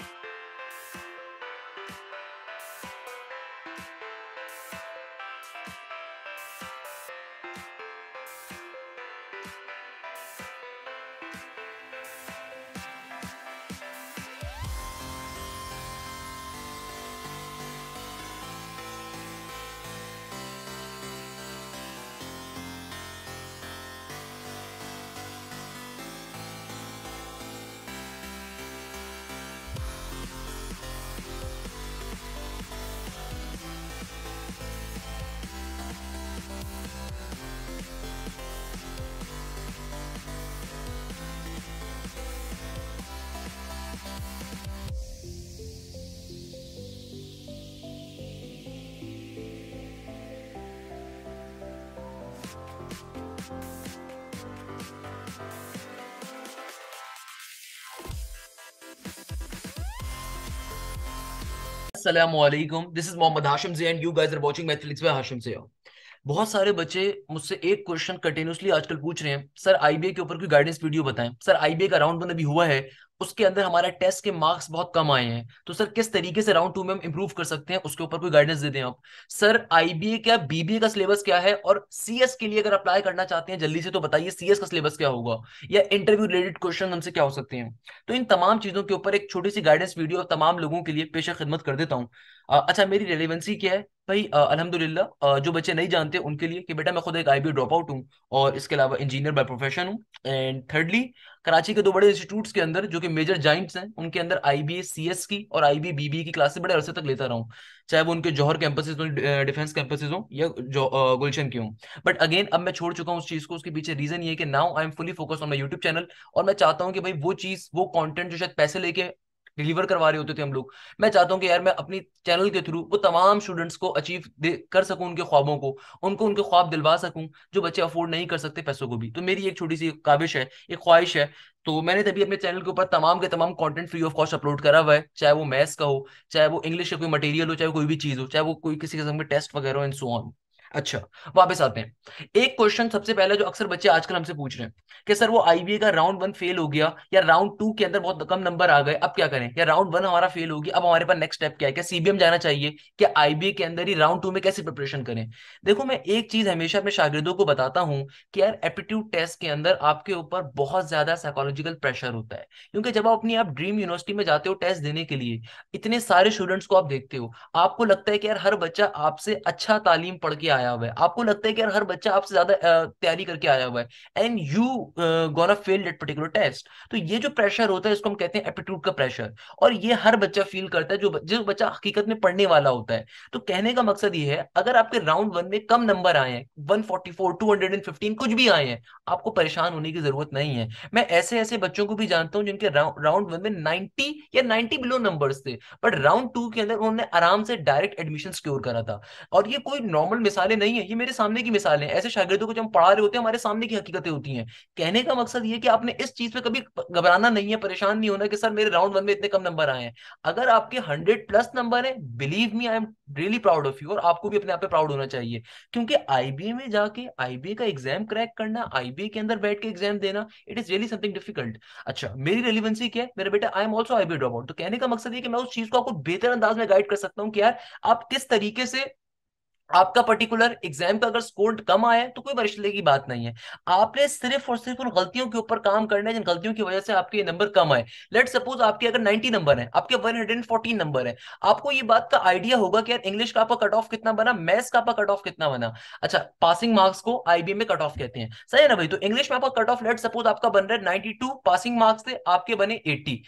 you Assalamu alaikum. This is Mohammad Hashim Zia and you guys are watching Mathletics by Hashim Zia. बहुत सारे बच्चे मुझसे एक question continuously आजकल पूछ रहे हैं सर आईबीए के ऊपर कोई गाइडेंस वीडियो बताएं सर आईबीए का राउंड वन अभी हुआ है उसके अंदर हमारे टेस्ट के मार्क्स बहुत कम आए हैं तो सर किस तरीके से राउंड टू में हम इंप्रूव कर सकते हैं उसके ऊपर कोई गाइडेंस दे दें आप सर आईबीए क्या बीबीए का सिलेबस क्या है और सीएस के लिए अगर अप्लाई करना चाहते हैं जल्दी से तो बताइए सीएस का सिलेबस क्या होगा या इंटरव्यू रिलेटेड क्वेश्चन हमसे क्या हो सकते हैं तो इन तमाम चीजों के ऊपर एक छोटी सी गाइडेंस वीडियो तमाम लोगों के लिए पेशा खिदमत कर देता हूँ अच्छा मेरी रेलिवेंसी क्या है भाई अलहमदुल्ला जो बच्चे नहीं जानते उनके लिए कि बेटा मैं खुद एक आई बी ड्रॉप आउट हूँ और इसके अलावा इंजीनियर बाय प्रोफेशन हूँ एंड थर्डली कराची के दो बड़े इंस्टीट्यूट्स के अंदर जो कि मेजर जॉइंट्स हैं उनके अंदर सी एस की और आई बी बी की क्लासेस बड़े अरसे तक लेता रहा हूँ चाहे वो उनके जौहर कैंपसेज हों डिफेंस कैंपसेज हों या गुलशन के हूँ बट अगेन अब मैं छोड़ चुका हूँ उस चीज को उसके पीछे रीजन ये कि now I am fully focus on my YouTube channel और मैं चाहता हूँ कि भाई वो चीज वो कॉन्टेंट जो शायद पैसे लेके डिलीवर करवा रहे होते थे हम लोग मैं चाहता हूँ कि यार मैं अपनी चैनल के थ्रू वो तमाम स्टूडेंट्स को अचीव कर सकूँ उनके ख्वाबों को उनको उनके ख्वाब दिलवा सकूँ जो बच्चे अफोर्ड नहीं कर सकते पैसों को भी तो मेरी एक छोटी सी काबिश है एक ख्वाहिश है तो मैंने तभी अपने चैनल के ऊपर तमाम के तमाम content free of cost upload करा हुआ है चाहे वो मैथ्स का हो चाहे वो इंग्लिश का कोई मटेरियल हो चाहे कोई भी चीज़ हो चाहे वो कोई किसी किस्म के टेस्ट वगैरह हो एंड सो ऑन अच्छा वापस आते हैं एक क्वेश्चन सबसे पहले जो अक्सर बच्चे आजकल हमसे पूछ रहे हैं कि सर वो आईबीए का राउंड वन फेल हो गया या राउंड टू के अंदर बहुत कम नंबर आ गए अब क्या करें या राउंड वन हमारा फेल हो गया अब हमारे पास नेक्स्ट स्टेप क्या है क्या सीबीएम जाना चाहिए क्या आईबीए के अंदर ही राउंड टू में कैसे प्रिपरेशन करें देखो मैं एक चीज हमेशा अपने शागिदों को बताता हूँ कि यार एप्टीट्यूड टेस्ट के अंदर आपके ऊपर बहुत ज्यादा साइकोलॉजिकल प्रेशर होता है क्योंकि जब आप अपनी आप ड्रीम यूनिवर्सिटी में जाते हो टेस्ट देने के लिए इतने सारे स्टूडेंट्स को आप देखते हो आपको लगता है कि यार हर बच्चा आपसे अच्छा तालीम पढ़ के आया आया हुआ है आपको लगता है कि यार हर बच्चा आपसे ज्यादा तैयारी करके आया हुआ है and you gonna fail that particular test तो ये जो प्रेशर होता है इसको हम कहते हैं एप्टीट्यूड का प्रेशर और ये हर बच्चा फील करता है जो जो बच्चा हकीकत में पढ़ने वाला होता है तो कहने का मकसद ये है अगर आपके राउंड वन में कम नंबर आए हैं वन फोर्टी कुछ भी आए हैं आपको परेशान होने की जरूरत नहीं है मैं ऐसे ऐसे बच्चों को भी जानता हूँ जिनके राउंड वन में नाइनटी या नाइनटी बिलो नंबर थे बट राउंड टू के अंदर उन्होंने आराम से डायरेक्ट एडमिशन स्क्योर करा था और ये कोई नॉर्मल मिसाल मिसालें नहीं है ये मेरे सामने की मिसालें ऐसे शागिर्दों को जब हम पढ़ा रहे होते हैं हमारे सामने की हकीकतें होती हैं कहने का मकसद ये कि आपने इस चीज पे कभी घबराना नहीं है परेशान नहीं होना कि सर मेरे राउंड वन में इतने कम नंबर आए हैं अगर आपके हंड्रेड प्लस नंबर है believe me I am really proud of you और आपको भी अपने आप पे प्राउड होना चाहिए क्योंकि आईबीए में जाके आईबीए का एग्जाम क्रैक करना आईबीए के अंदर बैठ के एग्जाम देना it is really something difficult अच्छा मेरी रेलिवेंसी क्या है मेरा बेटा I am also IBA drop out तो कहने का मकसद ये कि मैं उस चीज को आपको बेहतर अंदाज में गाइड कर सकता हूँ कि यार आप किस तरीके से आपका पर्टिकुलर एग्जाम का अगर स्कोर कम आया तो कोई परेशानी की बात नहीं है आपने सिर्फ और सिर्फ उन गलतियों के ऊपर काम करना है जिन गलतियों की वजह से आपके ये नंबर कम आए लेट सपोज आपके अगर 90 नंबर है आपके 114 नंबर है आपको ये बात का आइडिया होगा कि यार इंग्लिश का आपका कट ऑफ कितना बना मैथ्स का आपका कट ऑफ कितना बना अच्छा पासिंग मार्क्स को आईबी में कट ऑफ कहते हैं सही है ना भाई तो इंग्लिश में आपका कट ऑफ लेट सपोज आपका बन रहा है नाइनटी पासिंग मार्क्स से आपके बने एट्टी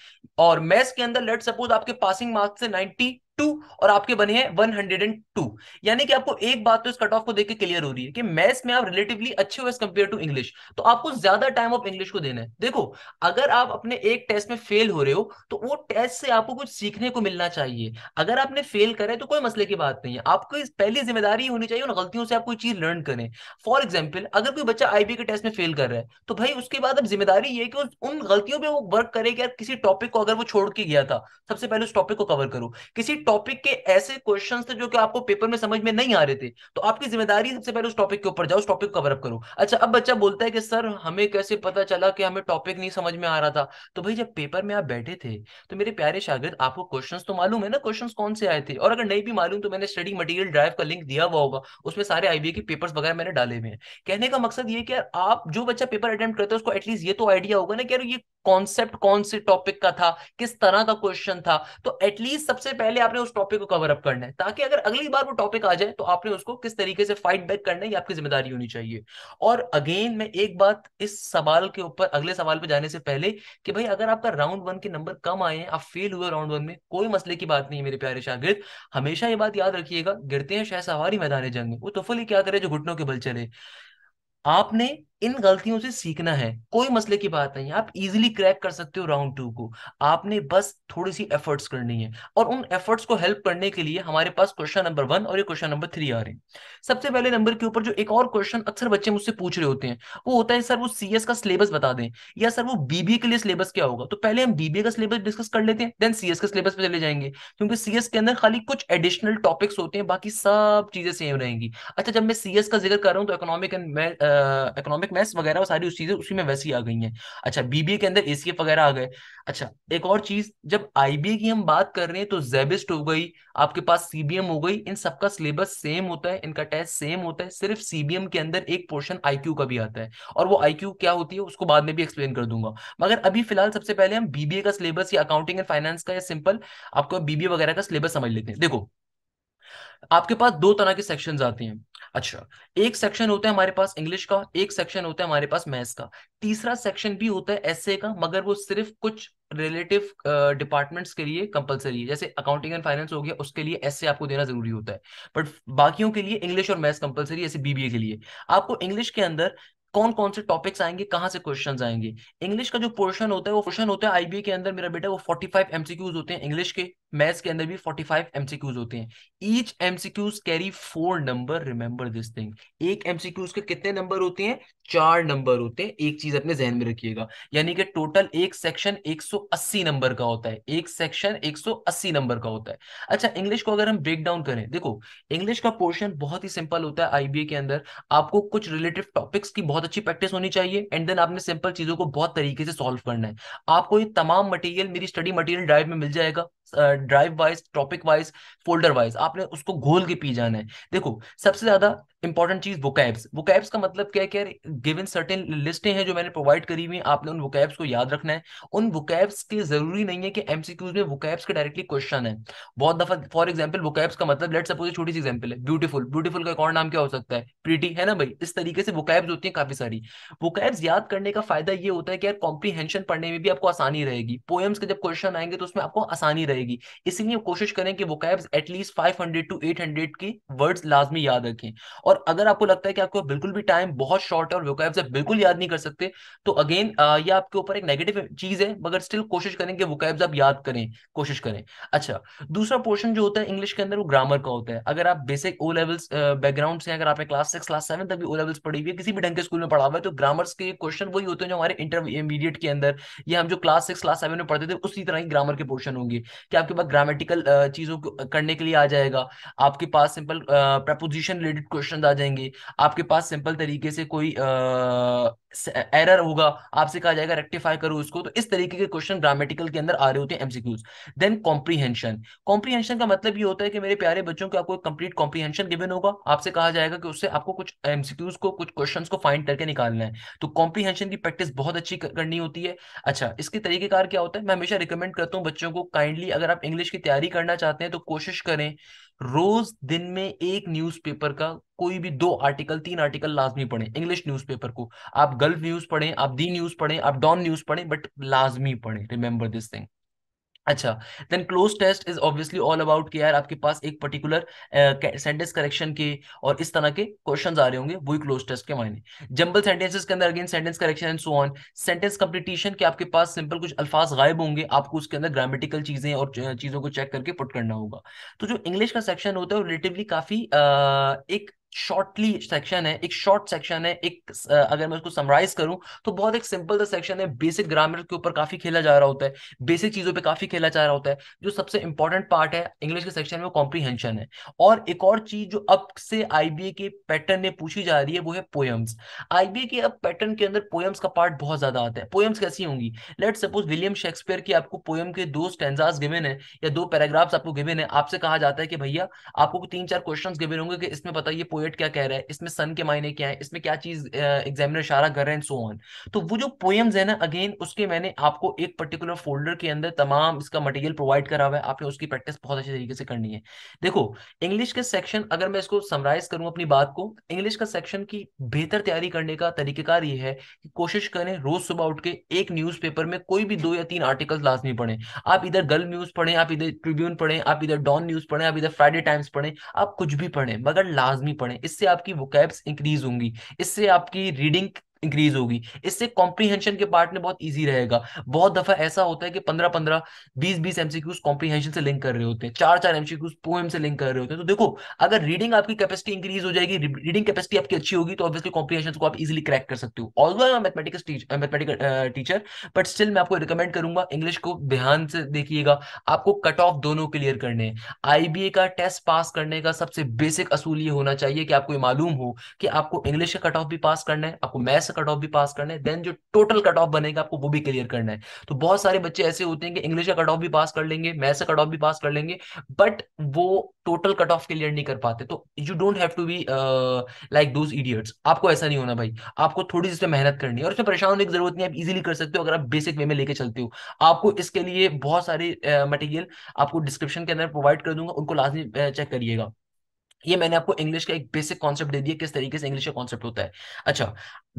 और मैथ्स के अंदर लेट सपोज आपके पासिंग मार्क्स से नाइनटी टू और आपके बने हैं वन हंड्रेड एंड टू यानी कि आपको एक बात तो इस कट ऑफ को देख के क्लियर हो रही है कि मैथ्स में आप रिलेटिवली अच्छे हो एज कंपेयर टू इंग्लिश तो आपको ज्यादा टाइम ऑफ इंग्लिश को देना है देखो अगर आप अपने एक टेस्ट में फेल हो रहे हो तो वो टेस्ट से आपको कुछ सीखने को मिलना चाहिए अगर आपने फेल करे तो कोई मसले की बात नहीं है आपको पहली जिम्मेदारी होनी चाहिए उन गलतियों से आप कोई चीज लर्न करें फॉर एग्जाम्पल अगर कोई बच्चा आईबी के टेस्ट में फेल कर रहा है तो भाई उसके बाद अब जिम्मेदारी ये कि उन गलतियों पर वो वर्क करे कि यार किसी टॉपिक को अगर वो छोड़ के गया था सबसे पहले उस टॉपिक को कवर करो किसी टॉपिक के ऐसे क्वेश्चन थे जो कि आपको पेपर में समझ में नहीं आ रहे थे तो आपकी जिम्मेदारी सबसे पहले उस टॉपिक के ऊपर जाओ उस टॉपिक को कवरअप करो अच्छा अब बच्चा बोलता है कि सर हमें कैसे पता चला कि हमें टॉपिक नहीं समझ में आ रहा था तो भाई जब पेपर में आप बैठे थे तो मेरे प्यारे शागिर्द आपको क्वेश्चन तो मालूम है ना क्वेश्चन कौन से आए थे और अगर नहीं भी मालूम तो मैंने स्टडी मटीरियल ड्राइव का लिंक दिया हुआ होगा उसमें सारे आईबीए के पेपर वगैरह मैंने डाले हुए हैं कहने का मकसद ये कि आप जो बच्चा पेपर अटेम्प्ट करते हैं उसको एटलीस्ट ये तो आइडिया होगा ना कि ये कॉन्सेप्ट कौन से टॉपिक का था किस तरह का क्वेश्चन था तो एटलीस्ट सबसे पहले आप आपने उस टॉपिक को कवर अप करना है ताकि अगर अगली बार वो टॉपिक आ जाए तो आपने उसको किस तरीके से फाइट बैक करना है ये आपकी जिम्मेदारी होनी चाहिए और अगेन मैं एक बात इस सवाल के ऊपर अगले सवाल पे जाने से पहले कि भाई अगर आपका राउंड वन के नंबर कम आए हैं आप फेल हुए राउंड वन में कोई मसले की बात नहीं है मेरे प्यारे शागिर्द हमेशा ये बात याद रखिएगा गिरते हैं शाह सवारी मैदान जंग में वो तो फुल क्या करे जो घुटनों के बल चले आपने इन गलतियों से सीखना है कोई मसले की बात नहीं आप इजिली क्रैक कर सकते हो राउंड टू को आपने बस थोड़ी सी एफर्ट्स करनी है और उन एफर्ट्स को हेल्प करने के लिए हमारे पास क्वेश्चन नंबर वन और ये क्वेश्चन नंबर थ्री आ रहे हैं सबसे पहले नंबर के ऊपर जो एक और क्वेश्चन अक्सर बच्चे मुझसे पूछ रहे होते हैं वो होता है सर वो सी का सिलेबस बता दें या सर वो बीबीए के लिए सिलेबस क्या होगा तो पहले हम बीबीए का सिलेबस डिस्कस कर लेते हैं देन सीएस का सिलेबस पे चले जाएंगे क्योंकि सीएस के अंदर खाली कुछ एडिशनल टॉपिक्स होते हैं बाकी सब चीजें सेम रहेंगी अच्छा जब मैं सीएस का जिक्र कर रहा हूँ तो इकोनॉमिक एंड इकोनॉमिक मैथ्स वगैरह वो सारी उस चीजें उसी में वैसी आ गई हैं अच्छा बीबीए के अंदर एसीएफ वगैरह आ गए अच्छा एक और चीज जब आईबीए की हम बात कर रहे हैं तो जेबिस्ट हो गई आपके पास सीबीएम हो गई इन सबका सिलेबस सेम होता है इनका टेस्ट सेम होता है सिर्फ सीबीएम के अंदर एक पोर्शन आईक्यू का भी आता है और वो आईक्यू क्या होती है उसको बाद में भी एक्सप्लेन कर दूंगा मगर अभी फिलहाल सबसे पहले हम बीबीए का सिलेबस या अकाउंटिंग एंड फाइनेंस का या सिंपल आपको बीबीए वगैरह का सिलेबस समझ लेते हैं देखो आपके पास दो तरह के सेक्शंस आते हैं अच्छा एक सेक्शन होता है हमारे पास इंग्लिश का एक सेक्शन होता है हमारे पास मैथ्स का तीसरा सेक्शन भी होता है एसए का मगर वो सिर्फ कुछ रिलेटिव डिपार्टमेंट्स uh, के लिए कंपलसरी है जैसे अकाउंटिंग एंड फाइनेंस हो गया उसके लिए एसए आपको देना जरूरी होता है बट बाकियों के लिए इंग्लिश और मैथ्स कंपलसरी ऐसे बीबीए के लिए आपको इंग्लिश के अंदर कौन कौन से टॉपिक्स आएंगे कहाँ से क्वेश्चंस आएंगे इंग्लिश का जो पोर्शन होता है वो पोर्शन होता है आईबीए के अंदर मेरा बेटा वो 45 एमसीक्यूज होते हैं इंग्लिश के मैथ्स के अंदर भी 45 एमसीक्यूज होते हैं each MCQs carry four number remember this thing एक एमसीक्यूज के कितने नंबर होते हैं चार नंबर होते हैं एक चीज अपने जहन में रखिएगा यानी कि टोटल एक सेक्शन 180 नंबर का होता है एक सेक्शन 180 नंबर का होता है अच्छा इंग्लिश को अगर हम ब्रेक डाउन करें देखो इंग्लिश का पोर्शन बहुत ही सिंपल होता है आईबीए के अंदर आपको कुछ रिलेटिव टॉपिक्स की बहुत अच्छी प्रैक्टिस होनी चाहिए एंड देन आपने सिंपल चीजों को बहुत तरीके से सॉल्व करना है आपको ये तमाम मटेरियल मेरी स्टडी मटेरियल ड्राइव में मिल जाएगा drive wise topic wise folder wise आपने उसको घोल के पी जाना है देखो सबसे ज्यादा इंपॉर्टेंट चीज वोकैब्स वोकैब्स का मतलब क्या है गिवन सर्टेन लिस्टें हैं जो मैंने प्रोवाइड करी हुई आपने उन वोकैब्स को याद रखना है उन वोकैब्स के जरूरी नहीं है कि एमसीक्यूज में वोकैब्स के डायरेक्टली क्वेश्चन है बहुत दफा फॉर एग्जाम्पल वोकैब्स का मतलब लेट सपोज छोटी सी एग्जाम्पल है ब्यूटीफुल ब्यूटीफुल का कौन नाम क्या हो सकता है प्रीटी है ना भाई इस तरीके से वोकैब्स होती है काफी सारी वोकैब्स याद करने का फायदा ये होता है कि यार कॉम्प्रीहेंशन पढ़ने में भी आपको आसानी रहेगी पोएम्स के जब क्वेश्चन आएंगे तो उसमें आपको आसानी रहेगी रहेगी इसलिए कोशिश करें कि वो कैब्स at least five hundred to eight hundred की वर्ड्स लाजमी याद रखें और अगर आपको लगता है कि आपको बिल्कुल भी टाइम बहुत शॉर्ट है और वो कैब्स बिल्कुल याद नहीं कर सकते तो अगेन ये आपके ऊपर एक नेगेटिव चीज है मगर स्टिल कोशिश करें कि वो कैब्स आप याद करें कोशिश करें अच्छा दूसरा पोर्शन जो होता है इंग्लिश के अंदर वो ग्रामर का होता है अगर आप बेसिक ओ लेवल्स बैकग्राउंड से अगर आपने क्लास सिक्स क्लास सेवन तक भी ओ लेवल्स पढ़ी हुई है किसी भी ढंग के स्कूल में पढ़ा हुआ है तो ग्रामर्स के क्वेश्चन वही होते हैं जो हमारे इंटरमीडिएट के अंदर या हम जो क्लास सिक्स क्लास सेवन में पढ़ते थे उसी तरह ही ग्रामर के पोर्शन होंगे कि आपके पास ग्रामेटिकल चीजों को करने के लिए आ जाएगा आपके पास सिंपल प्रपोजिशन रिलेटेड क्वेश्चन आ जाएंगे आपके पास सिंपल तरीके से कोई एरर होगा आपसे कहा जाएगा रेक्टिफाई करो उसको तो इस तरीके के क्वेश्चन ग्रामेटिकल के अंदर आ रहे होते हैं एमसीक्यूज देन कॉम्प्रीहेंशन कॉम्प्रीहेंशन का मतलब ये होता है कि मेरे प्यारे बच्चों को आपको कंप्लीट कॉम्प्रीहेंशन गिवन होगा आपसे कहा जाएगा कि उससे आपको कुछ एमसीक्यूज को कुछ क्वेश्चन को फाइंड करके निकालना है तो कॉम्प्रीहेंशन की प्रैक्टिस बहुत अच्छी करनी होती है अच्छा इसके कार क्या होता है मैं हमेशा रिकमेंड करता हूँ बच्चों को काइंडली अगर आप इंग्लिश की तैयारी करना चाहते हैं तो कोशिश करें रोज दिन में एक न्यूज़पेपर का कोई भी दो आर्टिकल तीन आर्टिकल लाजमी पढ़ें इंग्लिश न्यूज़पेपर को आप गल्फ न्यूज़ पढ़ें आप दी न्यूज़ पढ़ें आप डॉन न्यूज़ पढ़ें बट लाजमी पढ़ें रिमेंबर दिस थिंग अच्छा then cloze test is obviously all about कि यार आपके पास एक पर्टिकुलर सेंटेंस करेक्शन के और इस तरह के क्वेश्चंस आ रहे होंगे वही क्लोज टेस्ट के मायने जंबल सेंटेंसेस के अंदर again sentence correction and so on sentence completion के आपके पास सिंपल कुछ अल्फाज गायब होंगे आपको उसके अंदर ग्रामेटिकल चीजें और चीजों को चेक करके पुट करना होगा तो जो इंग्लिश का सेक्शन होता है वो रिलेटिवली काफी आ, एक शॉर्टली सेक्शन है एक शॉर्ट सेक्शन है एक अगर मैं उसको समराइज करूं तो बहुत एक सिंपल सा सेक्शन है बेसिक ग्रामर के ऊपर काफी खेला जा रहा होता है बेसिक चीजों पे काफी खेला जा रहा होता है जो सबसे इंपॉर्टेंट पार्ट है इंग्लिश के सेक्शन में वो कॉम्प्रीहेंशन है और एक और चीज जो अब से आईबीए के पैटर्न में पूछी जा रही है वो है पोएम्स आईबीए के अब पैटर्न के अंदर पोएम्स का पार्ट बहुत ज्यादा आता है पोएम्स कैसी होंगी लेट सपोज विलियम शेक्सपियर की आपको पोएम के दो स्टेंजाज गिवन है या दो पैराग्राफ्स आपको गिवन है आपसे कहा जाता है कि भैया आपको तीन चार क्वेश्चन गिवन होंगे कि इसमें बताइए पोएम पोएट क्या कह रहा है इसमें सन के मायने क्या है इसमें क्या चीज एग्जामिनर इशारा कर रहे हैं सो ऑन तो वो जो पोएम्स है ना अगेन उसके मैंने आपको एक पर्टिकुलर फोल्डर के अंदर तमाम इसका मटेरियल प्रोवाइड करा हुआ है आपने उसकी प्रैक्टिस बहुत अच्छे तरीके से करनी है देखो इंग्लिश के सेक्शन अगर मैं इसको समराइज करूं अपनी बात को इंग्लिश का सेक्शन की बेहतर तैयारी करने का तरीकेकार ये है कि कोशिश करें रोज सुबह उठ के एक न्यूज में कोई भी दो या तीन आर्टिकल्स लाजमी पढ़े आप इधर गर्ल न्यूज़ पढ़े आप इधर ट्रिब्यून पढ़े आप इधर डॉन न्यूज़ पढ़े आप इधर फ्राइडे टाइम्स पढ़े आप कुछ भी पढ़े मगर लाजमी पढ़े हैं इससे आपकी वोकैब्स इंक्रीज होंगी इससे आपकी रीडिंग इंक्रीज होगी इससे कॉम्प्रीहेंशन के पार्ट में बहुत ईजी रहेगा बहुत दफा ऐसा होता है कि पंद्रह पंद्रह बीस बीस एमसीक्यूज कॉम्प्रीहेंशन से लिंक कर रहे होते हैं चार चार एमसीक्यूज पोएम से लिंक कर रहे होते हैं तो देखो अगर रीडिंग आपकी कैपेसिटी इंक्रीज हो जाएगी रीडिंग कैपेसिटी आपकी अच्छी होगी तो ऑब्वियसली कॉम्प्रीहेंशन को आप इजिली क्रैक कर सकते हो although mathematics mathematical teacher but still मैं आपको रिकमेंड करूंगा इंग्लिश को ध्यान से देखिएगा आपको कट ऑफ दोनों क्लियर करने आईबीए का टेस्ट पास करने का सबसे बेसिक असूल ये होना चाहिए कि आपको ये मालूम हो कि आपको इंग्लिश का कट ऑफ भी पास करना है आपको मैथ्स सा कट ऑफ भी पास करना है देन जो टोटल कट ऑफ बनेगा आपको वो भी क्लियर करना है तो बहुत सारे बच्चे ऐसे होते हैं कि इंग्लिश का कट ऑफ भी पास कर लेंगे मैथ्स का कट ऑफ भी पास कर लेंगे बट वो टोटल कट ऑफ क्लियर नहीं कर पाते तो you don't have to be like those idiots आपको ऐसा नहीं होना भाई आपको थोड़ी सी मेहनत करनी है और इसमें परेशान होने की जरूरत नहीं आप इजिली कर सकते हो अगर आप बेसिक वे में लेके चलते हो आपको इसके लिए बहुत सारे मटेरियल uh, आपको डिस्क्रिप्शन के अंदर प्रोवाइड कर दूंगा उनको लाजमी चेक uh, करिएगा ये मैंने आपको इंग्लिश का एक बेसिक कॉन्सेप्ट दे दिया किस तरीके से इंग्लिश का कॉन्सेप्ट होता है अच्छा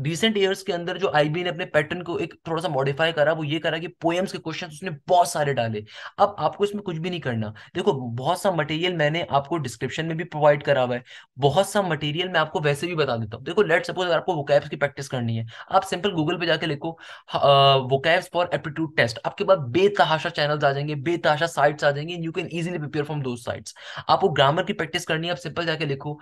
रिसेंट ईयर्स के अंदर जो आईबी ने अपने पैटर्न को एक थोड़ा सा मॉडिफाई करा वो ये करा कि पोएम्स के क्वेश्चन उसने बहुत सारे डाले अब आपको इसमें कुछ भी नहीं करना देखो बहुत सा मटेरियल मैंने आपको डिस्क्रिप्शन में भी प्रोवाइड करा हुआ है बहुत सा मटेरियल मैं आपको वैसे भी बता देता हूँ देखो लेट सपोज अगर आपको वोकैब्स की प्रैक्टिस करनी है आप सिंपल गूगल पर जाकर लिखो वोकैब्स फॉर एप्टीट्यूड टेस्ट आपके पास बेतहाशा चैनल आ जाएंगे बेतहाशा साइट्स आ जाएंगे you can easily prepare from those sites आपको ग्रामर की प्रैक्टिस करनी है आप सिंपल जाके लिखो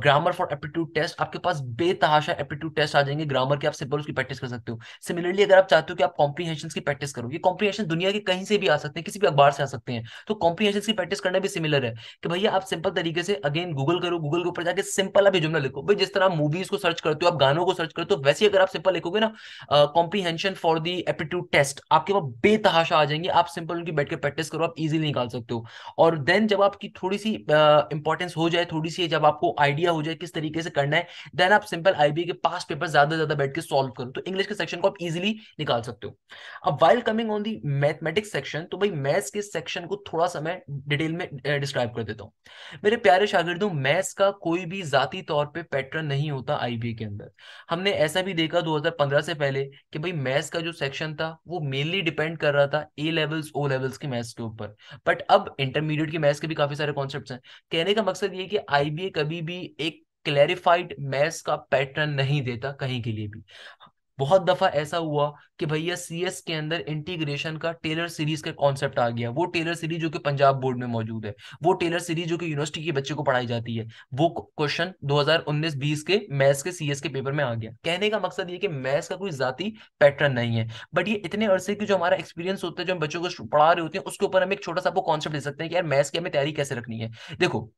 ग्रामर फॉर एप्टीट्यूड टेस्ट आपके पास बेतहाशा एप्टीट्यूड टेस्ट आ जाएंगे ग्रामर के आप सिंपल उसकी प्रैक्टिस कर सकते हो सिमिलरली अगर आप चाहते हो कि आप कॉम्प्रीहेंशन की प्रैक्टिस करो ये कॉम्प्रीहेंशन दुनिया के कहीं से भी आ सकते हैं किसी भी अखबार से आ सकते हैं तो कॉम्प्रीहेंशन की प्रैक्टिस करना भी सिमिलर है कि भैया आप सिंपल तरीके से अगेन गूगल करो गूगल के ऊपर जाकर सिंपल अभी जुमला लिखो भाई जिस तरह आप मूवीज को सर्च करते हो आप गानों को सर्च करते हो वैसे अगर आप सिंपल लिखोगे ना comprehension for the aptitude test आपके पास बेतहाशा आ जाएंगे आप सिंपल उनकी बैठ के प्रैक्टिस करो आप इजिली निकाल सकते हो और देन जब आपकी थोड़ी सी इंपॉर्टेंस हो जाए जाए थोड़ी सी जब आपको आइडिया हो जाए किस तरीके से करना है देन आप सिंपल आईबी के पास पेपर ज्यादा से ज्यादा बैठ के सॉल्व करो तो इंग्लिश के सेक्शन को आप इजिली निकाल सकते हो अब while coming on the mathematics section तो भाई मैथ्स के सेक्शन को थोड़ा सा मैं डिटेल में डिस्क्राइब कर देता हूँ मेरे प्यारे शागिर्दों मैथ्स का कोई भी जाती तौर पर पैटर्न नहीं होता आईबी के अंदर हमने ऐसा भी देखा दो से पहले कि भाई मैथ्स का जो सेक्शन था वो मेनली डिपेंड कर रहा था ए लेवल्स ओ लेवल्स के मैथ्स के ऊपर बट अब इंटरमीडिएट के मैथ्स के भी काफी सारे कॉन्सेप्ट हैं कहने का मकसद ये कि आईबीए कभी भी एक क्लैरिफाइड मैथ्स का पैटर्न नहीं देता कहीं के लिए भी बहुत दफा ऐसा हुआ कि भैया सीएस के अंदर इंटीग्रेशन का टेलर सीरीज का कॉन्सेप्ट आ गया वो टेलर सीरीज जो कि पंजाब बोर्ड में मौजूद है वो टेलर सीरीज जो कि यूनिवर्सिटी के बच्चे को पढ़ाई जाती है वो क्वेश्चन 2019-20 के मैथ्स के सीएस के पेपर में आ गया कहने का मकसद ये कि मैथ्स का कोई जाती पैटर्न नहीं है बट ये इतने अरसे की जो हमारा एक्सपीरियंस होता है जो हम बच्चों को पढ़ा रहे होते हैं उसके ऊपर हम एक छोटा सा वो कॉन्सेप्ट दे सकते हैं कि यार मैथ्स की हमें तैयारी कैसे रखनी है देखो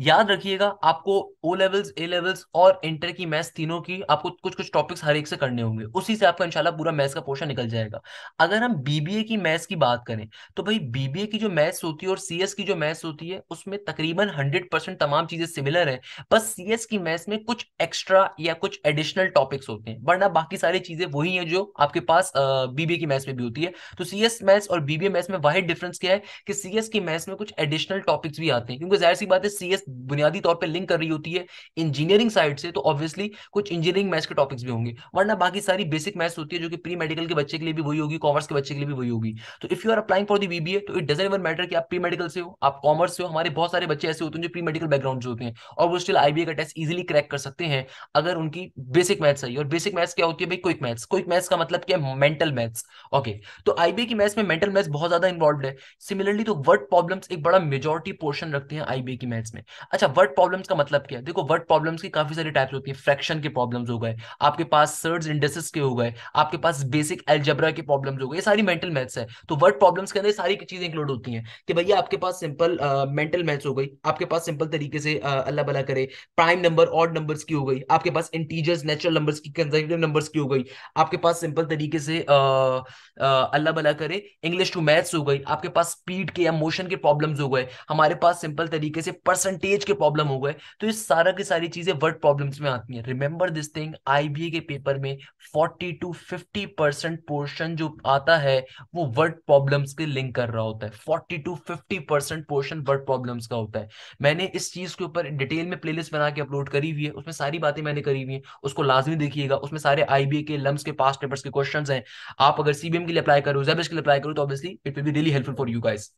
याद रखिएगा आपको ओ लेवल्स ए लेवल्स और इंटर की मैथ्स तीनों की आपको कुछ कुछ टॉपिक्स हर एक से करने होंगे उसी से आपका इंशाल्लाह पूरा मैथ्स का पोर्शन निकल जाएगा अगर हम बीबीए की मैथ्स की बात करें तो भाई बीबीए की जो मैथ्स होती है और सीएस की जो मैथ्स होती है उसमें तकरीबन हंड्रेड परसेंट तमाम चीजें सिमिलर है बस एस की मैथ्स में कुछ एक्स्ट्रा या कुछ एडिशनल टॉपिक्स होते हैं वरना बाकी सारी चीजें वही है जो आपके पास बीबीए की मैथ्स में भी होती है तो सीएस मैथ्स और बीबीए मैथ्स में वाहि डिफरेंस क्या है कि सीएस की मैथ्स में कुछ एडिशनल टॉपिक्स भी आते हैं क्योंकि जाहिर सी बात साथ सीएस बुनियादी तौर पे लिंक कर रही होती है इंजीनियरिंग साइड से तो ऑब्वियसली कुछ इंजीनियरिंग मैथ्स के टॉपिक्स भी होंगे वरना बाकी सारी बेसिक मैथ्स होती है जो कि प्री मेडिकल के बच्चे के लिए भी वही होगी कॉमर्स के बच्चे के लिए भी वही होगी तो if you are applying for the BBA तो इट डजेंट इवन मैटर कि आप प्री मेडिकल से हो आप कॉमर्स से हो हमारे बहुत सारे बच्चे ऐसे होते हैं जो प्री मेडिकल बैकग्राउंड से होते हैं और वो स्टिल आईबीए का टेस्ट इजिली क्रैक कर सकते हैं अगर उनकी बेसिक मैथ्स आई और बेसिक मैथ्स क्या होती है भाई क्विक मैथ्स क्विक मैथ्स का मतलब क्या है मेंटल मैथ्स ओके तो आईबीए की मैथ्स में मेंटल मैथ्स बहुत ज्यादा इन्वॉल्व है सिमिलरली तो वर्ड प्रॉब्लम्स एक बड़ा मेजोरिटी पोर्शन रखते हैं आईबीए की मिनट्स में अच्छा वर्ड प्रॉब्लम्स का मतलब क्या है देखो वर्ड प्रॉब्लम्स की काफी सारी टाइप्स होती है फ्रैक्शन के प्रॉब्लम्स हो गए आपके पास सर्ज इंडेसिस के हो गए आपके पास बेसिक एल्जबरा के प्रॉब्लम्स हो गए ये सारी मेंटल मैथ्स है तो वर्ड प्रॉब्लम्स के अंदर सारी चीजें इंक्लूड होती है कि भैया आपके पास सिंपल मेंटल मैथ्स हो गई आपके पास सिंपल तरीके से अल्लाह भला करे प्राइम नंबर ऑड नंबर्स की हो गई आपके पास इंटीजर्स नेचुरल नंबर्स की कंजर्वेटिव नंबर्स की हो गई आपके पास सिंपल तरीके से अल्लाह भला करे इंग्लिश टू मैथ्स हो गई आपके पास स्पीड के या मोशन के प्रॉब्लम्स हो गए हमारे पास सिंपल तरीके से परसेंटेज के प्रॉब्लम हो गए तो ये सारा की सारी चीजें वर्ड प्रॉब्लम्स में आती हैं रिमेंबर दिस थिंग आईबीए के पेपर में 40 टू 50 परसेंट पोर्शन जो आता है वो वर्ड प्रॉब्लम्स के लिंक कर रहा होता है 40 to 50 percent portion word problems का होता है मैंने इस चीज के ऊपर डिटेल में प्लेलिस्ट बना के अपलोड करी हुई है उसमें सारी बातें मैंने करी हुई है उसको लाजमी देखिएगा उसमें सारे आईबीए के लम्स के पास पेपर्स के क्वेश्चन हैं आप अगर सीबीएम के लिए अप्लाई करो जेबिश के लिए अप्लाई करो तो obviously it will be really helpful for you guys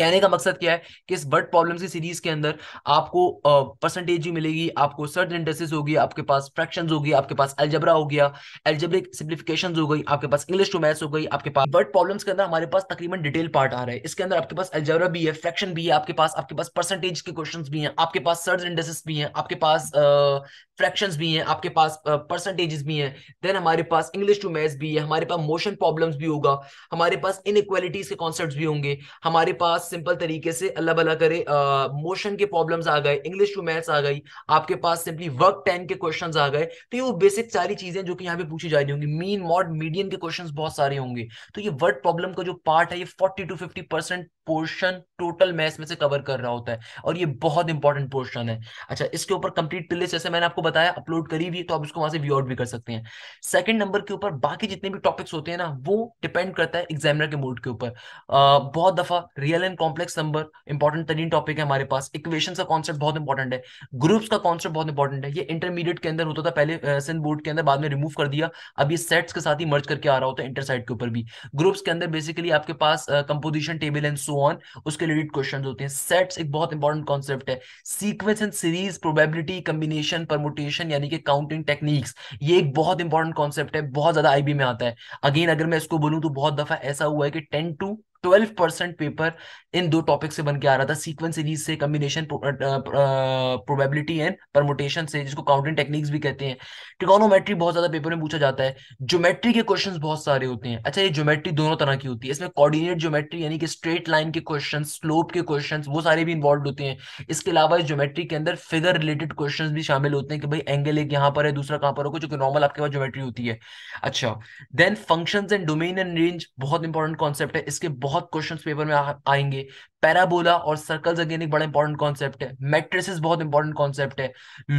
कहने का मकसद क्या है कि इस बर्ड प्रॉब्लम की सीरीज के अंदर आपको परसेंटेज भी मिलेगी आपको सर्ट इंडस्ट्रीज होगी आपके पास फ्रैक्शन होगी आपके पास एल्जबरा हो गया एल्जेब्रिक सिंप्लीफिकेशन हो गई आपके पास इंग्लिश टू मैथ्स हो गई आपके पास बर्ड प्रॉब्लम के अंदर हमारे पास तकरीबन डिटेल पार्ट आ रहा है इसके अंदर आपके पास एल्जेब्रा भी है फ्रैक्शन भी है आपके पास आपके पास परसेंटेज के क्वेश्चन भी हैं आपके पास सर्ट इंडस्ट्रीज भी हैं आपके पास फ्रैक्शन भी हैं आपके पास परसेंटेजेस भी हैं देन हमारे पास इंग्लिश टू मैथ्स भी है हमारे पास मोशन प्रॉब्लम्स भी होगा हमारे पास इनक्वालिटीज के कॉन्सेप्ट भी होंगे हमारे पास सिंपल तरीके से अल्लाह भला करे मोशन के प्रॉब्लम्स आ गए इंग्लिश टू मैथ्स आ गई आपके पास सिंपली वर्क टेन के क्वेश्चंस आ गए तो ये वो बेसिक सारी चीजें जो कि यहाँ पे पूछी जा रही होंगी मीन मॉड मीडियम के क्वेश्चंस बहुत सारे होंगे तो ये वर्ड प्रॉब्लम का जो पार्ट है ये forty to fifty percent portion total maths में से कवर कर रहा होता है और ये बहुत इंपॉर्टेंट पोर्शन है अच्छा इसके ऊपर कंप्लीट प्लेस जैसे मैंने आपको बताया अपलोड करी भी तो आप इसको वहां से व्यू आउट भी कर सकते हैं सेकंड नंबर के ऊपर बाकी जितने भी टॉपिक्स होते हैं ना वो डिपेंड करता है एग्जामिनर के मोड के ऊपर बहुत दफा real and complex number important तरीन टॉपिक है हमारे पास इक्वेशन का कॉन्सेप्ट बहुत इंपॉर्टेंट है ग्रुप्स का कॉन्सेप्ट बहुत इंपॉर्टेंट है ये इंटरमीडिएट के अंदर होता था पहले सिंध बोर्ड के अंदर बाद में रिमूव कर दिया अब ये सेट्स के साथ ही मर्ज करके आ रहा होता है इंटरसाइड के ऊपर भी ग्रुप्स के अंदर बेसिकली आपके पास composition table and so on उसके रिलेटेड क्वेश्चन होते हैं सेट्स एक बहुत इंपॉर्टेंट कॉन्सेप्ट है sequence and series probability combination permutation यानी कि काउंटिंग टेक्निक्स ये एक बहुत इंपॉर्टेंट कॉन्सेप्ट है बहुत ज्यादा आईबी में आता है अगेन अगर मैं इसको बोलूँ तो बहुत दफा ऐसा हुआ है कि ten to twelve percent paper इन दो टॉपिक से बन के आ रहा था सीक्वेंस सीरीज से कम्बिनेशन प्रोबेबिलिटी एंड परमोटेशन से जिसको काउंटिंग टेक्निक्स भी कहते हैं ट्रिकोनोमेट्री बहुत ज्यादा पेपर में पूछा जाता है ज्योमेट्री के क्वेश्चंस बहुत सारे होते हैं अच्छा ये ज्योमेट्री दोनों तरह की होती है इसमें कोऑर्डिनेट ज्योमेट्री यानी कि स्ट्रेट लाइन के क्वेश्चन स्लोप के क्वेश्चन वो सारे भी इन्वॉल्व होते हैं इसके अलावा इस ज्योमेट्री के अंदर फिगर रिलेटेड क्वेश्चन भी शामिल होते हैं कि भाई एंगल एक यहाँ पर है दूसरा कहाँ पर होगा जो कि नॉर्मल आपके पास ज्योमेट्री होती है अच्छा then function and domain and range बहुत इंपॉर्टेंट कॉन्सेप्ट है इसके बहुत बहुत क्वेश्चन पेपर में आ, आएंगे पैराबोला और सर्कल्स अगेन एक बड़ा इंपॉर्टेंट कॉन्सेप्ट है मैट्रिसेस बहुत इंपॉर्टेंट कॉन्सेप्ट है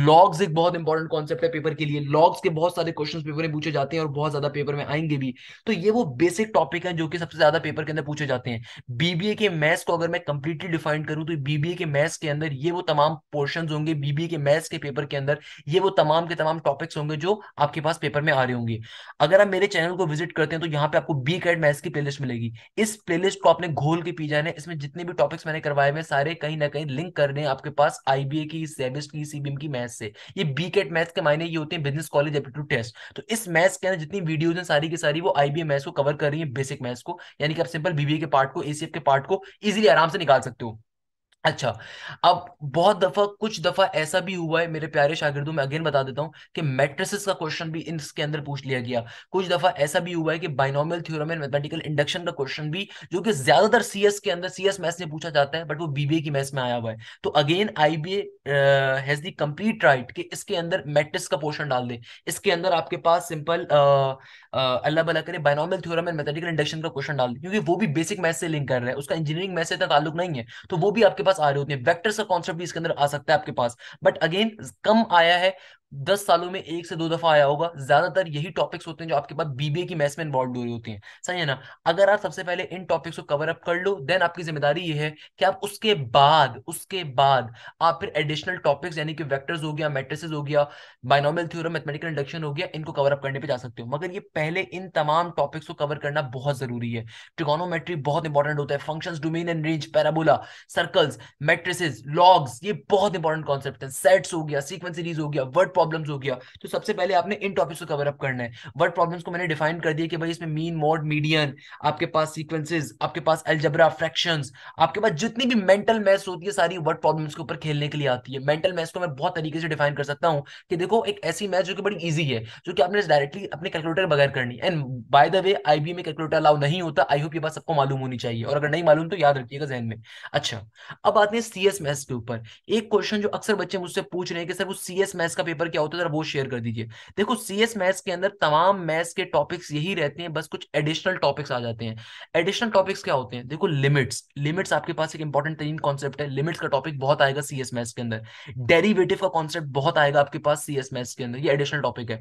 लॉग्स एक बहुत इंपॉर्टेंट कॉन्सेप्ट है पेपर के लिए लॉग्स के बहुत सारे क्वेश्चन पेपर में पूछे जाते हैं और बहुत ज्यादा पेपर में आएंगे भी तो ये वो बेसिक टॉपिक है जो कि सबसे ज्यादा पेपर के अंदर पूछे जाते हैं बीबीए के मैथ्स को अगर मैं कंप्लीटली डिफाइन करूं तो बीबीए के मैथ्स के अंदर ये वो तमाम पोर्शन होंगे बीबीए के मैथ्स के पेपर के अंदर ये वो तमाम के तमाम टॉपिक्स होंगे जो आपके पास पेपर में आ रहे होंगे अगर आप मेरे चैनल को विजिट करते हैं तो यहाँ पे आपको बी कैड मैथ्स की प्लेलिस्ट मिलेगी इस प्ले प्लेलिस्ट को आपने घोल के पी जाने इसमें जितने भी टॉपिक्स मैंने करवाए हुए सारे कहीं ना कहीं लिंक कर रहे हैं आपके पास आईबीए की सेबिस की सीबीएम की मैथ से ये बीकेट मैथ्स के मायने ये होते हैं बिजनेस कॉलेज एप्टीट्यूड टेस्ट तो इस मैथ्स के अंदर जितनी वीडियोज हैं सारी की सारी वो आईबीए मैथ्स को कवर कर रही है बेसिक मैथ्स को यानी कि आप सिंपल बीबीए के पार्ट को एसीएफ के पार्ट को इजिली आराम से निकाल सकते हो अच्छा अब बहुत दफा कुछ दफा ऐसा भी हुआ है मेरे प्यारे शागिर्दों मैं अगेन बता देता हूँ कि मैट्रिसेस का क्वेश्चन भी इसके अंदर पूछ लिया गया कुछ दफा ऐसा भी हुआ है कि binomial theorem and mathematical induction का क्वेश्चन भी जो कि ज्यादातर सीएस के अंदर सीएस मैथ्स में पूछा जाता है बट वो बीबीए की मैथ्स में आया हुआ है तो again IBA has the complete right कि इसके अंदर मैट्रिक्स का पोर्शन डाल दे इसके अंदर आपके पास सिंपल अल्लाह भला करे binomial theorem and mathematical induction का क्वेश्चन डाल दे क्योंकि वो भी बेसिक मैथ से लिंक कर रहा है उसका इंजीनियरिंग मैथ से इतना ताल्लुक नहीं है तो वो भी आपके पास आ रहे होते हैं वेक्टर्स का कॉन्सेप्ट भी इसके अंदर आ सकता है आपके पास बट अगेन कम आया है दस सालों में एक से दो दफा आया होगा ज्यादातर यही टॉपिक्स होते हैं जो आपके पास बीबीए की मैथ्स में इन्वॉल्व हो रही होती हैं सही है ना अगर आप सबसे पहले इन टॉपिक्स को कवर अप कर लो देन आपकी जिम्मेदारी ये है कि आप उसके बाद उसके बाद आप फिर एडिशनल टॉपिक्स यानी कि वेक्टर्स हो गया मैट्रिसेस हो गया बाइनोमियल थ्योरम मैथमेटिकल इंडक्शन हो गया इनको कवर अप करने पर जा सकते हो मगर ये पहले इन तमाम टॉपिक्स को कवर करना बहुत जरूरी है ट्रिकोनोमेट्री बहुत इंपॉर्टेंट होता है function domain and range parabola circles matrices logs ये बहुत इंपॉर्टेंट कॉन्सेप्ट है सेट्स हो गया सीक्वेंस सीरीज हो गया वर्ड प्रॉब्लम्स हो गया तो सबसे पहले आपने इन टॉपिक्स को कवर अप करना है वर्ड प्रॉब्लम्स को मैंने डिफाइन कर दिया कि भाई इसमें मीन मोड मीडियन आपके पास सीक्वेंसेस आपके पास एल्जबरा फ्रैक्शंस आपके पास जितनी भी मेंटल मैथ्स होती है सारी वर्ड प्रॉब्लम्स के ऊपर खेलने के लिए आती है मेंटल मैथ्स को मैं बहुत तरीके से डिफाइन कर सकता हूँ कि देखो एक ऐसी मैथ जो कि बड़ी ईजी है जो कि आपने डायरेक्टली अपने कैलकुलेटर बगैर करनी and by the way I में कैलकुलेटर अलाउ नहीं होता आई होप ये बात सबको मालूम होनी चाहिए और अगर नहीं मालूम तो याद रखिएगा जहन में अच्छा अब आते हैं सीएस मैथ्स के ऊपर एक क्वेश्चन जो अक्सर बच्चे मुझसे पूछ रहे हैं कि सर वो सीएस मैथ्स का पेपर क्या होता है जरा वो शेयर कर दीजिए देखो सी एस मैथ्स के अंदर तमाम मैथ्स के टॉपिक्स यही रहते हैं बस कुछ एडिशनल टॉपिक्स आ जाते हैं एडिशनल टॉपिक्स क्या होते हैं देखो लिमिट्स लिमिट्स आपके पास एक इंपॉर्टेंट तरीन कॉन्सेप्ट है लिमिट्स का टॉपिक बहुत आएगा सी एस मैथ्स के अंदर डेरीवेटिव का कॉन्सेप्ट बहुत आएगा आपके पास सी एस मैथ्स के अंदर ये एडिशनल टॉपिक है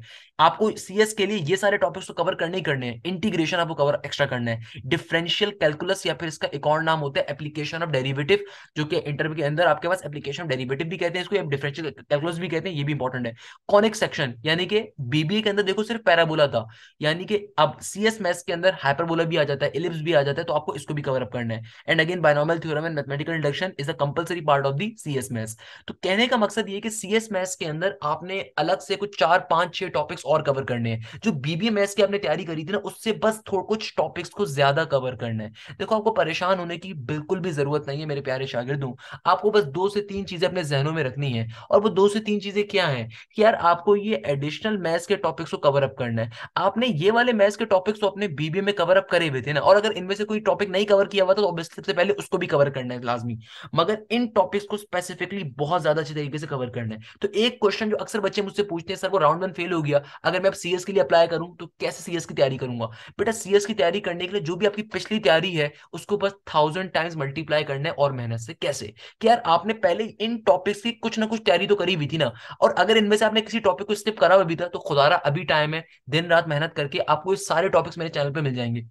आपको सी एस के लिए ये सारे टॉपिक्स तो कवर करने ही करने हैं इंटीग्रेशन आपको कवर एक्स्ट्रा करना है डिफरेंशियल कैलकुलस या फिर इसका एक और नाम होता है एप्लीकेशन ऑफ डेरीवेटिव जो कि इंटरव्यू के अंदर आपके पास एप्लीकेशन डेरीवेटिव भी कहते हैं इसको डिफरेंशियल कैलकुलस भी कहते हैं ये भी इंपॉर्टेंट है कॉनिक सेक्शन यानी कि बीबीए के अंदर देखो सिर्फ पैराबोला था यानी कि अब सीएस मैथ्स के अंदर हाइपरबोला भी आ जाता है इलिप्स भी आ जाता है तो आपको इसको भी कवर अप करना है and again binomial theorem and mathematical induction is a compulsory part of the CS maths तो कहने का मकसद ये कि सीएस मैथ्स के अंदर आपने अलग से कुछ चार पांच छह टॉपिक्स और कवर करने हैं जो बीबीए मैथ्स की आपने तैयारी करी थी ना उससे बस थोड़ा कुछ टॉपिक्स को ज्यादा कवर करना है देखो आपको परेशान होने की बिल्कुल भी जरूरत नहीं है मेरे प्यारे शागिर्दों आपको बस दो से तीन चीजें अपने जहनों में रखनी है और वो दो से तीन चीजें क्या है कि यार आपको ये एडिशनल मैथ्स के टॉपिक्स को कवर अप करना है आपने ये वाले मैथ्स के टॉपिक्स तो अपने बीबीए में कवर अप करे हुए थे ना और अगर इनमें से कोई टॉपिक नहीं कवर किया हुआ था तो ऑब्वियसली सबसे पहले उसको भी कवर करना है लाजमी मगर इन टॉपिक्स को स्पेसिफिकली बहुत ज्यादा अच्छे तरीके से कवर करना है तो एक क्वेश्चन जो अक्सर बच्चे मुझसे पूछते हैं सर वो राउंड वन फेल हो गया अगर मैं अब सीएस के लिए अप्लाई करूं तो कैसे सीएस की तैयारी करूंगा बेटा सीएस की तैयारी करने के लिए जो भी आपकी पिछली तैयारी है उसको बस थाउजेंड टाइम्स मल्टीप्लाई करना है और मेहनत से कैसे कि यार आपने पहले इन टॉपिक्स की कुछ ना कुछ तैयारी तो करी हुई थी ना और अगर इनमें इनमें से आपने किसी टॉपिक को स्किप करा अभी तक तो खुदारा अभी टाइम है दिन रात मेहनत करके आपको सारे टॉपिक्स मेरे चैनल पर मिल जाएंगे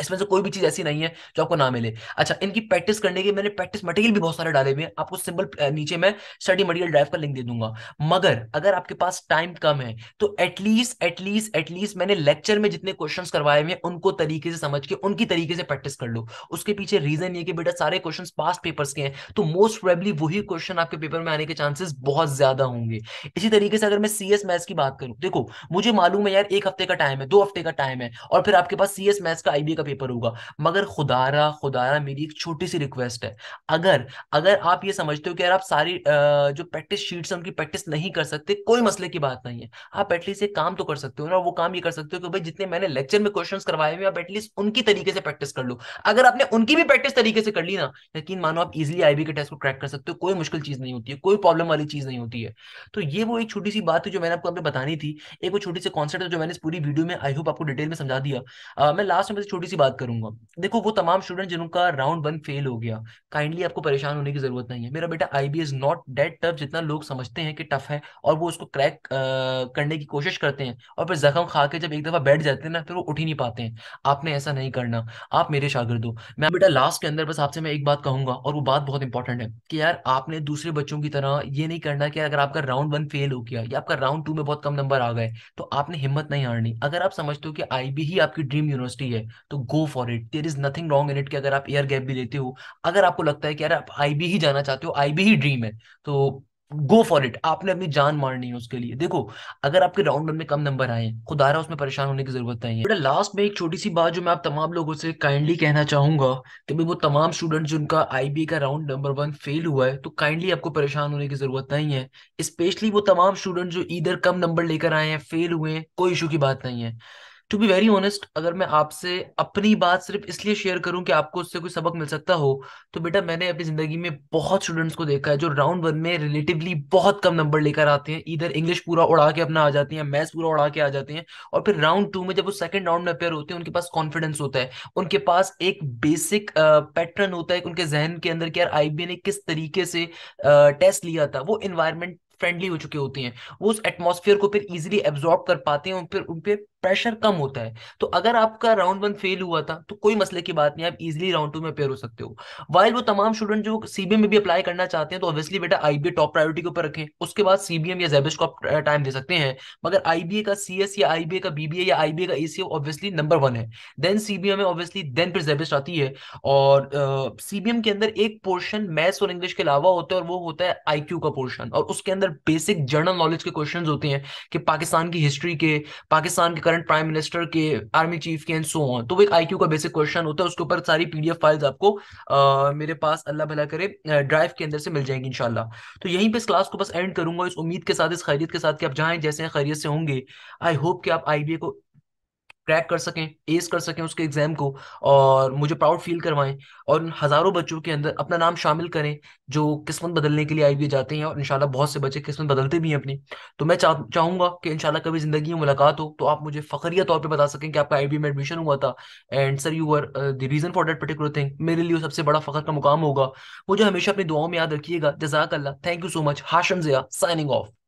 इसमें से कोई भी चीज ऐसी नहीं है जो आपको ना मिले अच्छा इनकी प्रैक्टिस करने के मैंने प्रैक्टिस मटेरियल भी बहुत सारे डाले हुए हैं आपको सिंपल नीचे मैं स्टडी मटेरियल ड्राइव का लिंक दे दूंगा मगर अगर आपके पास टाइम कम है तो एटलीस्ट एटलीस्ट एटलीस्ट मैंने लेक्चर में जितने क्वेश्चन करवाए हुए हैं उनको तरीके से समझ के उनकी तरीके से प्रैक्टिस कर लो उसके पीछे रीजन ये कि बेटा सारे क्वेश्चन पास पेपर्स के हैं तो मोस्ट प्रोबेबली वही क्वेश्चन आपके पेपर में आने के चांसेस बहुत ज्यादा होंगे इसी तरीके से अगर मैं सी एस मैथ्स की बात करूं देखो मुझे मालूम है यार एक हफ्ते का टाइम है दो हफ्ते का टाइम है और फिर आपके पास सी एस मैथ्स का आईबी का का पेपर होगा मगर खुदारा खुदारा मेरी एक छोटी सी रिक्वेस्ट है अगर अगर आप ये समझते हो कि यार आप सारी जो प्रैक्टिस शीट्स हैं उनकी प्रैक्टिस नहीं कर सकते कोई मसले की बात नहीं है आप एटलीस्ट एक काम तो कर सकते हो ना वो काम ये कर सकते हो कि भाई जितने मैंने लेक्चर में क्वेश्चन करवाए हुए आप एटलीस्ट उनकी तरीके से प्रैक्टिस कर लो अगर आपने उनकी भी प्रैक्टिस तरीके से कर ली ना यकीन मानो आप इजिली आईबी के टेस्ट को क्रैक कर सकते हो कोई मुश्किल चीज नहीं होती है कोई प्रॉब्लम वाली चीज नहीं होती है तो ये वो एक छोटी सी बात थी जो मैंने आपको बतानी थी एक वो छोटी सी कॉन्सेप्ट जो मैंने इस पूरी वीडियो में आई होप आपको डिटेल में समझा दिया मैं लास्ट में छोटी सी सी बात करूंगा देखो वो तमाम स्टूडेंट जिनका राउंड वन फेल हो गया काइंडली आपको परेशान होने की जरूरत नहीं है मेरा बेटा I B is not that tough जितना लोग समझते हैं कि टफ है और वो उसको क्रैक करने की कोशिश करते हैं और फिर जख्म खा के जब एक दफा बैठ जाते हैं ना फिर वो उठ ही नहीं पाते हैं आपने ऐसा नहीं करना आप मेरे शागिर्द हो मैं बेटा लास्ट के अंदर बस आपसे मैं एक बात कहूंगा और वो बात बहुत इंपॉर्टेंट है कि यार आपने दूसरे बच्चों की तरह ये नहीं करना कि अगर आपका राउंड वन फेल हो गया या आपका राउंड टू में बहुत कम नंबर आ गए तो आपने हिम्मत नहीं हारनी अगर आप समझते हो कि आई ही आपकी ड्रीम यूनिवर्सिटी है तो go for it there is nothing wrong in it कि अगर आप एयर गैप भी लेते हो अगर आपको लगता है कि यार आप आई बी ही जाना चाहते हो आई बी ही ड्रीम है तो गो फॉर इट आपने अपनी जान मारनी है उसके लिए देखो अगर आपके राउंड वन में कम नंबर आए खुदा रहा उसमें परेशान होने की जरूरत नहीं है बेटा लास्ट में एक छोटी सी बात जो मैं आप तमाम लोगों से काइंडली कहना चाहूंगा कि भाई वो तमाम स्टूडेंट जिनका आईबी का राउंड नंबर वन फेल हुआ है तो काइंडली आपको परेशान होने की जरूरत नहीं है स्पेशली वो तमाम स्टूडेंट जो इधर कम नंबर लेकर आए हैं फेल हुए हैं कोई इशू की बात नहीं है टू बी वेरी ऑनेस्ट अगर मैं आपसे अपनी बात सिर्फ इसलिए शेयर करूं कि आपको उससे कोई सबक मिल सकता हो तो बेटा मैंने अपनी जिंदगी में बहुत स्टूडेंट्स को देखा है जो राउंड वन में रिलेटिवली बहुत कम नंबर लेकर आते हैं इधर इंग्लिश पूरा उड़ा के अपना आ जाती है मैथ्स पूरा उड़ा के आ जाते हैं और फिर राउंड टू में जब वो सेकंड राउंड में अपेयर होते हैं उनके पास कॉन्फिडेंस होता है उनके पास एक बेसिक पैटर्न होता है उनके जहन के अंदर कि यार आईबीए ने किस तरीके से टेस्ट लिया था वो इन्वायरमेंट फ्रेंडली हो चुके होते हैं वो उस एटमोसफियर को फिर इजिली एब्जॉर्ब कर पाते हैं और फिर उन पर प्रेशर कम होता है तो अगर आपका राउंड वन फेल हुआ था तो कोई मसले की बात नहीं आप इजिली राउंड टू में अपेयर हो सकते हो वाइल वो तमाम स्टूडेंट जो सीबीएम में भी अप्लाई करना चाहते हैं तो ऑब्वियसली बेटा आईबीए टॉप प्रायोरिटी के ऊपर रखें उसके बाद सीबीएम या जेबिस को टाइम दे सकते हैं मगर आईबीए का सी या आईबीए का बीबीए या आईबीए का एसीओ ऑब्वियसली नंबर वन है देन सीबीएम में ऑब्वियसली देन फिर जेबिस आती है और सीबीएम uh, के अंदर एक पोर्शन मैथ्स और इंग्लिश के अलावा होता है और वो होता है आई का पोर्शन और उसके अंदर बेसिक जर्नल नॉलेज के क्वेश्चन होते हैं कि पाकिस्तान की हिस्ट्री के पाकिस्तान के करंट प्राइम मिनिस्टर के आर्मी चीफ के एंड सो ऑन तो वो एक आईक्यू का बेसिक क्वेश्चन होता है उसके ऊपर सारी पीडीएफ फाइल्स आपको आ, मेरे पास अल्लाह भला करे ड्राइव के अंदर से मिल जाएंगी इनशाला तो यहीं पर इस क्लास को बस एंड करूंगा इस उम्मीद के साथ इस खैरियत के साथ कि आप जहां जैसे खैरियत से होंगे आई होप कि आप आई को क्रैक कर सकें एस कर सकें उसके एग्जाम को और मुझे प्राउड फील करवाएं और उन हज़ारों बच्चों के अंदर अपना नाम शामिल करें जो किस्मत बदलने के लिए आई हुए जाते हैं और इनशाला बहुत से बच्चे किस्मत बदलते भी हैं अपनी तो मैं चाह चाहूंगा कि इंशाल्लाह कभी ज़िंदगी में मुलाकात हो तो आप मुझे फ़खरिया तौर पर बता सकें कि आपका आई में एडमिशन हुआ था and sir you are the reason for that particular thing मेरे लिए सबसे बड़ा फ़खर का मुकाम होगा मुझे हमेशा अपनी दुआओं में याद रखिएगा जजाक अल्लाह thank you so much Hashim Zia signing of